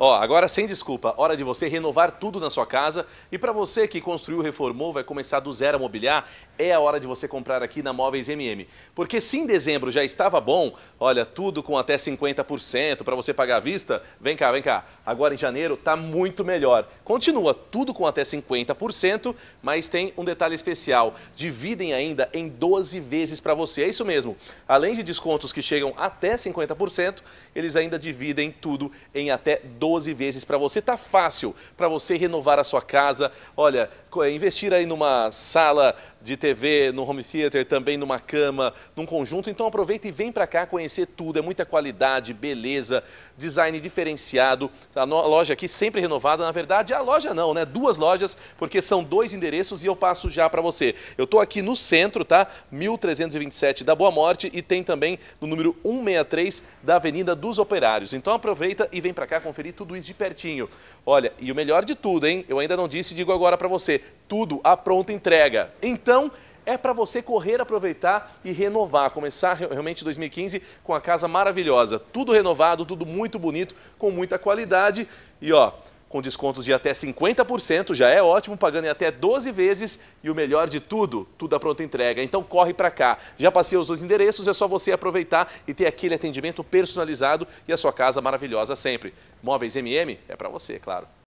Ó, agora sem desculpa, hora de você renovar tudo na sua casa. E para você que construiu, reformou, vai começar do zero a mobiliar, é a hora de você comprar aqui na Móveis MM. Porque se em dezembro já estava bom, olha, tudo com até 50% para você pagar à vista, vem cá, vem cá. Agora em janeiro tá muito melhor. Continua tudo com até 50%, mas tem um detalhe especial. Dividem ainda em 12 vezes para você. É isso mesmo. Além de descontos que chegam até 50%, eles ainda dividem tudo em até 12 12 vezes para você. Tá fácil para você renovar a sua casa. Olha, eh, investir aí numa sala de TV, no home theater, também numa cama, num conjunto. Então aproveita e vem para cá conhecer tudo. É muita qualidade, beleza, design diferenciado. A loja aqui sempre renovada. Na verdade, a loja não, né? Duas lojas, porque são dois endereços e eu passo já para você. Eu estou aqui no centro, tá? 1327 da Boa Morte e tem também no número 163 da Avenida dos Operários. Então aproveita e vem para cá conferir tudo isso de pertinho. Olha, e o melhor de tudo, hein? Eu ainda não disse, digo agora para você tudo à pronta entrega. Então, é para você correr, aproveitar e renovar. Começar realmente 2015 com a casa maravilhosa. Tudo renovado, tudo muito bonito, com muita qualidade. E ó, com descontos de até 50%, já é ótimo, pagando em até 12 vezes e o melhor de tudo, tudo à pronta entrega. Então corre para cá. Já passei os dois endereços, é só você aproveitar e ter aquele atendimento personalizado e a sua casa maravilhosa sempre. Móveis MM é para você, é claro.